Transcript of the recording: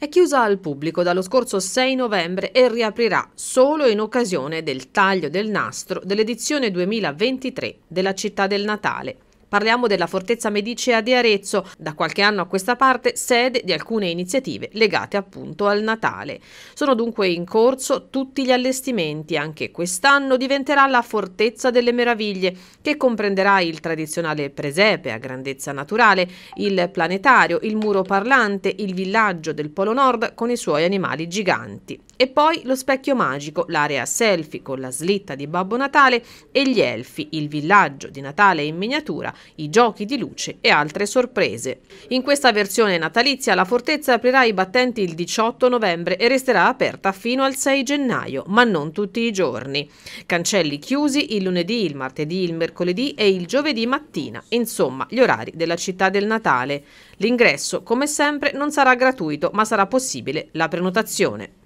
è chiusa al pubblico dallo scorso 6 novembre e riaprirà solo in occasione del taglio del nastro dell'edizione 2023 della Città del Natale. Parliamo della Fortezza Medicea di Arezzo, da qualche anno a questa parte sede di alcune iniziative legate appunto al Natale. Sono dunque in corso tutti gli allestimenti, anche quest'anno diventerà la Fortezza delle Meraviglie, che comprenderà il tradizionale presepe a grandezza naturale, il planetario, il muro parlante, il villaggio del Polo Nord con i suoi animali giganti. E poi lo specchio magico, l'area selfie con la slitta di Babbo Natale e gli elfi, il villaggio di Natale in miniatura i giochi di luce e altre sorprese. In questa versione natalizia la fortezza aprirà i battenti il 18 novembre e resterà aperta fino al 6 gennaio, ma non tutti i giorni. Cancelli chiusi il lunedì, il martedì, il mercoledì e il giovedì mattina, insomma gli orari della città del Natale. L'ingresso, come sempre, non sarà gratuito, ma sarà possibile la prenotazione.